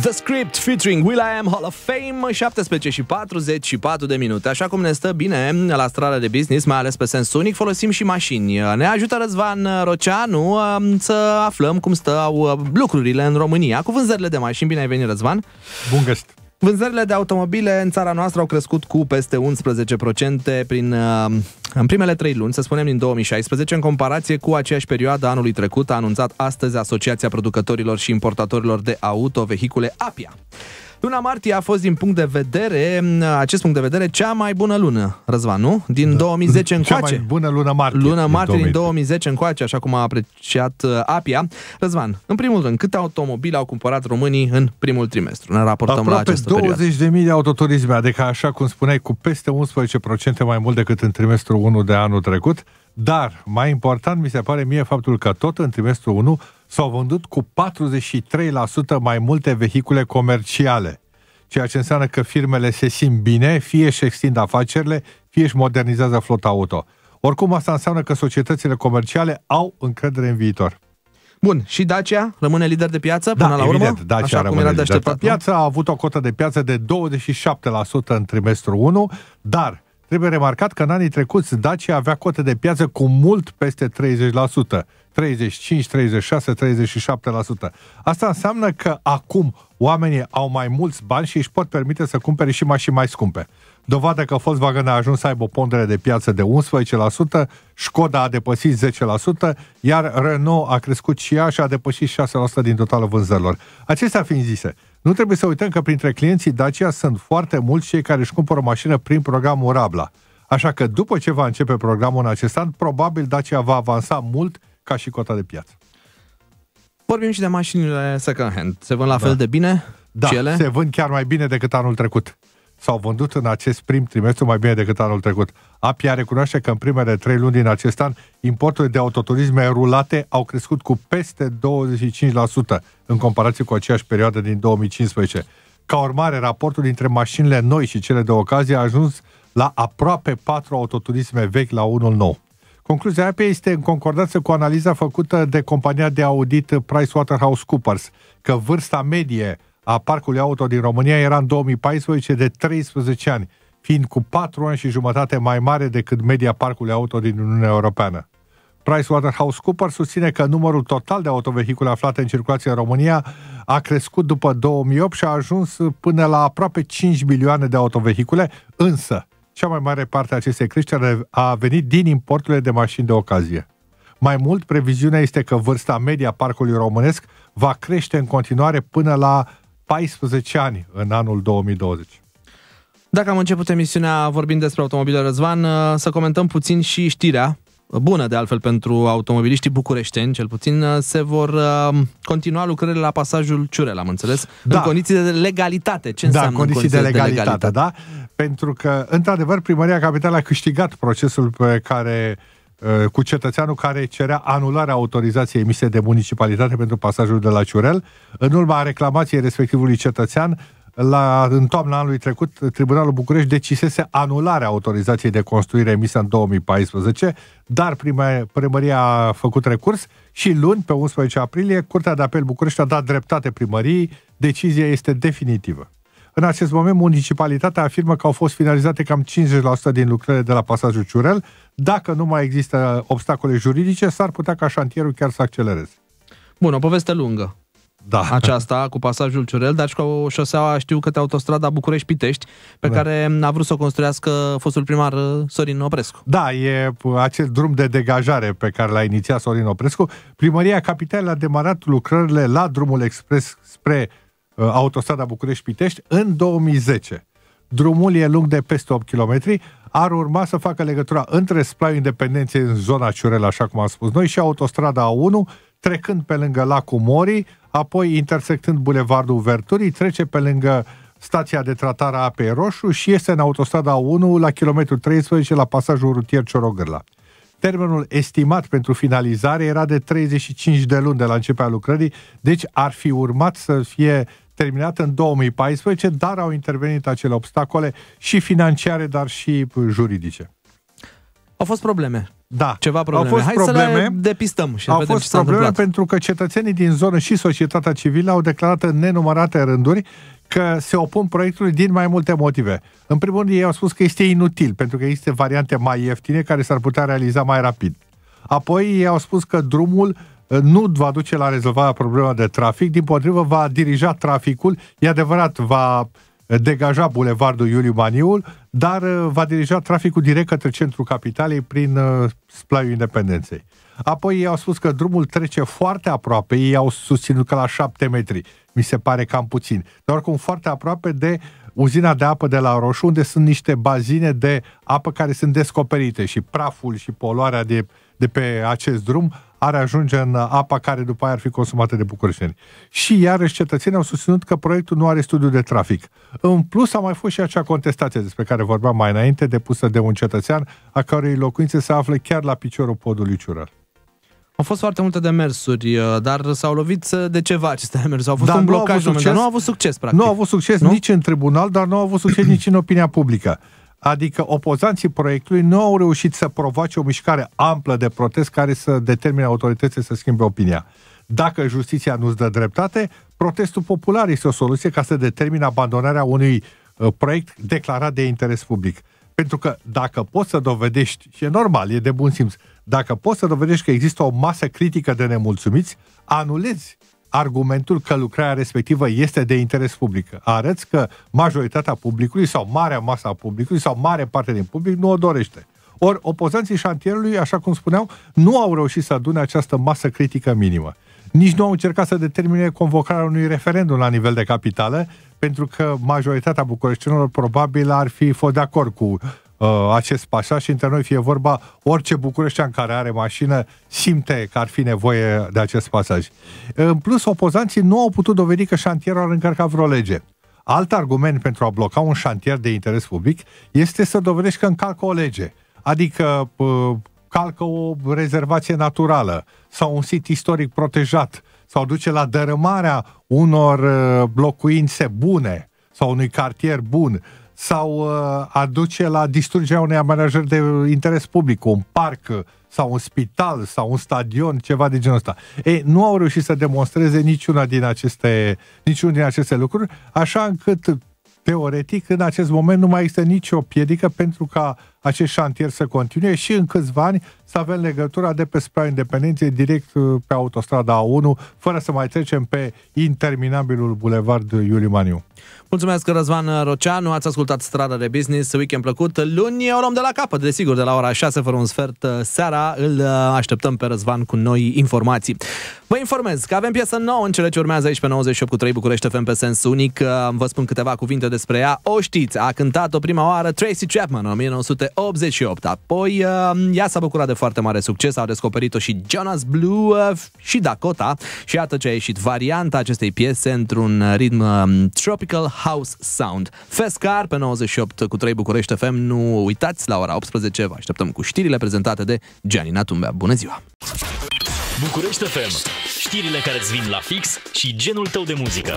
The Script featuring Will.i.am Hall of Fame 17 și 44 de minute Așa cum ne stă bine la strada de business, mai ales pe sens unic, folosim și mașini Ne ajută Răzvan Roceanu um, să aflăm cum stau uh, lucrurile în România cu vânzările de mașini Bine ai venit Răzvan! Bun găsit! Vânzările de automobile în țara noastră au crescut cu peste 11% prin, uh, în primele trei luni, să spunem din 2016, în comparație cu aceeași perioadă anului trecut, a anunțat astăzi Asociația Producătorilor și Importatorilor de Autovehicule APIA. Luna martie a fost din punct de vedere, acest punct de vedere, cea mai bună lună, Răzvan, nu? Din da. 2010 încoace. Cea mai bună lună martie. Lună martie din 2010, din 2010 încoace, așa cum a apreciat uh, Apia. Răzvan, în primul rând, câte automobile au cumpărat românii în primul trimestru? Ne raportăm Aproape la această 20 perioadă. 20.000 de autoturisme, adică așa cum spuneai, cu peste 11% mai mult decât în trimestrul 1 de anul trecut. Dar, mai important, mi se pare mie faptul că tot în trimestrul 1 s-au vândut cu 43% mai multe vehicule comerciale, ceea ce înseamnă că firmele se simt bine, fie își extind afacerile, fie își modernizează flota auto. Oricum, asta înseamnă că societățile comerciale au încredere în viitor. Bun, și Dacia rămâne lider de piață până da, până la evident, urmă? Dacia așa rămâne cum era de așteptat. Piața a avut o cotă de piață de 27% în trimestrul 1, dar Trebuie remarcat că în anii trecuți Dacia avea cote de piață cu mult peste 30%, 35, 36, 37%. Asta înseamnă că acum oamenii au mai mulți bani și își pot permite să cumpere și mașini mai scumpe dovadă că Volkswagen a ajuns să aibă o pondere de piață de 11%, Skoda a depășit 10%, iar Renault a crescut și ea și a depășit 6% din totalul vânzărilor. Acestea fiind zise, nu trebuie să uităm că printre clienții Dacia sunt foarte mulți cei care își cumpără o mașină prin programul Rabla. Așa că după ce va începe programul în acest an, probabil Dacia va avansa mult ca și cota de piață. Vorbim și de mașinile second-hand. Se vând la da. fel de bine? Da, cele? se vând chiar mai bine decât anul trecut s-au vândut în acest prim trimestru mai bine decât anul trecut. APIA recunoaște că în primele trei luni din acest an, importurile de autoturisme rulate au crescut cu peste 25% în comparație cu aceeași perioadă din 2015. Ca urmare, raportul dintre mașinile noi și cele de ocazie a ajuns la aproape 4 autoturisme vechi la unul nou. Concluzia APIA este în concordanță cu analiza făcută de compania de audit PricewaterhouseCoopers, că vârsta medie a parcului auto din România era în 2014 de 13 ani, fiind cu 4 ani și jumătate mai mare decât media parcului auto din Uniunea Europeană. PricewaterhouseCoopers susține că numărul total de autovehicule aflate în circulație în România a crescut după 2008 și a ajuns până la aproape 5 milioane de autovehicule, însă cea mai mare parte a acestei creșteri a venit din importurile de mașini de ocazie. Mai mult, previziunea este că vârsta media parcului românesc va crește în continuare până la 14 ani în anul 2020. Dacă am început emisiunea vorbind despre automobile Răzvan, uh, să comentăm puțin și știrea uh, bună de altfel pentru automobiliștii bucureșteni, cel puțin, uh, se vor continua lucrările la pasajul Ciurel, am înțeles, da. în condiții de legalitate. Ce da, înseamnă condiții, condiții de, legalitate, de legalitate, da? Pentru că, într-adevăr, Primăria Capitală a câștigat procesul pe care uh, Uh, cu cetățeanul care cerea anularea autorizației emise de municipalitate pentru pasajul de la Ciurel. În urma reclamației respectivului cetățean, la, în toamna anului trecut, Tribunalul București decisese anularea autorizației de construire emisă în 2014, dar prima, primăria a făcut recurs și luni, pe 11 aprilie, Curtea de Apel București a dat dreptate primăriei, decizia este definitivă. În acest moment, municipalitatea afirmă că au fost finalizate cam 50% din lucrările de la pasajul Ciurel. Dacă nu mai există obstacole juridice, s-ar putea ca șantierul chiar să accelereze. Bun, o poveste lungă. Da. Aceasta cu pasajul Ciurel, dar și cu șoseaua, știu că te autostrada București-Pitești, pe da. care a vrut să o construiască fostul primar uh, Sorin Oprescu. Da, e uh, acel drum de degajare pe care l-a inițiat Sorin Oprescu. Primăria Capitalei a demarat lucrările la drumul expres spre Uh, autostrada București-Pitești în 2010. Drumul e lung de peste 8 km, ar urma să facă legătura între Splaiul Independenței în zona Ciurel, așa cum am spus noi, și autostrada A1, trecând pe lângă lacul Morii, apoi intersectând bulevardul Verturii, trece pe lângă stația de tratare a apei roșu și este în autostrada A1 la kilometru 13 la pasajul rutier Ciorogârla. Termenul estimat pentru finalizare era de 35 de luni de la începerea lucrării, deci ar fi urmat să fie terminat în 2014, dar au intervenit acele obstacole și financiare, dar și juridice. Au fost probleme. Da. Ceva probleme. Au fost Hai probleme. să le depistăm și Au fost ce probleme pentru că cetățenii din zonă și societatea civilă au declarat în nenumărate rânduri că se opun proiectului din mai multe motive. În primul rând, ei au spus că este inutil, pentru că există variante mai ieftine care s-ar putea realiza mai rapid. Apoi ei au spus că drumul uh, Uh, nu va duce la rezolvarea problemelor de trafic, din potrivă va dirija traficul, e adevărat, va uh, degaja bulevardul Iuliu Maniul, dar uh, va dirija traficul direct către centrul capitalei prin splaiul Independenței. Apoi ei au spus că drumul trece foarte aproape, ei au susținut că la 7 metri, mi se pare cam puțin, dar oricum foarte aproape de uzina de apă de la Roșu, unde sunt niște bazine de apă care sunt descoperite și praful și poluarea de, de pe acest drum ar ajunge în apa care după aia ar fi consumată de bucureșteni. Și iarăși cetățenii au susținut că proiectul nu are studiu de trafic. În plus a mai fost și acea contestație despre care vorbeam mai înainte, depusă de un cetățean, a cărei locuințe se află chiar la piciorul podului Ciurăl. Au fost foarte multe demersuri, uh, dar s-au lovit uh, de ceva aceste demersuri. Au fost dar un blocaj, nu au avut succes, practic. Nu au avut succes nu? nici în tribunal, dar nu au avut succes nici în opinia publică adică opozanții proiectului nu au reușit să provoace o mișcare amplă de protest care să determine autoritățile să schimbe opinia. Dacă justiția nu-ți dă dreptate, protestul popular este o soluție ca să determine abandonarea unui uh, proiect declarat de interes public. Pentru că dacă poți să dovedești, și e normal, e de bun simț, dacă poți să dovedești că există o masă critică de nemulțumiți, anulezi argumentul că lucrarea respectivă este de interes public. Arăți că majoritatea publicului sau marea masă a publicului sau mare parte din public nu o dorește. Ori opozanții șantierului, așa cum spuneau, nu au reușit să adune această masă critică minimă. Nici nu au încercat să determine convocarea unui referendum la nivel de capitală, pentru că majoritatea bucureștinilor probabil ar fi fost de acord cu Uh, acest pasaj și între noi fie vorba, orice bucureștean care are mașină simte că ar fi nevoie de acest pasaj. În plus, opozanții nu au putut dovedi că șantierul ar încărca vreo lege. Alt argument pentru a bloca un șantier de interes public este să dovedești că încalcă o lege, adică uh, calcă o rezervație naturală sau un sit istoric protejat sau duce la dărâmarea unor uh, locuințe bune sau unui cartier bun sau uh, aduce la distrugerea unei amenajări de interes public, un parc sau un spital sau un stadion, ceva de genul ăsta. Ei, nu au reușit să demonstreze niciuna din aceste, niciun din aceste lucruri, așa încât teoretic în acest moment nu mai există nicio piedică pentru ca uh, acest șantier să continue și în câțiva ani să avem legătura de pe spre Independenței direct uh, pe autostrada A1, fără să mai trecem pe interminabilul bulevard Iuliu Maniu. Mulțumesc, Răzvan Roceanu, ați ascultat Strada de Business, weekend plăcut. Luni o luăm de la capăt, desigur, de la ora 6 fără un sfert uh, seara. Îl uh, așteptăm pe Răzvan cu noi informații. Vă informez că avem piesă nouă în cele ce urmează aici pe 98 cu 3 București FM pe sens unic. Vă spun câteva cuvinte despre ea. O știți, a cântat-o prima oară Tracy Chapman în 1900 1988. Apoi um, ea s-a bucurat de foarte mare succes, au descoperit-o și Jonas Blue uh, și Dakota și iată ce a ieșit varianta acestei piese într-un uh, ritm um, Tropical House Sound. Fescar pe 98 cu 3 București FM, nu uitați la ora 18, vă așteptăm cu știrile prezentate de Gianina Tumbea. Bună ziua! București FM, știrile care îți vin la fix și genul tău de muzică.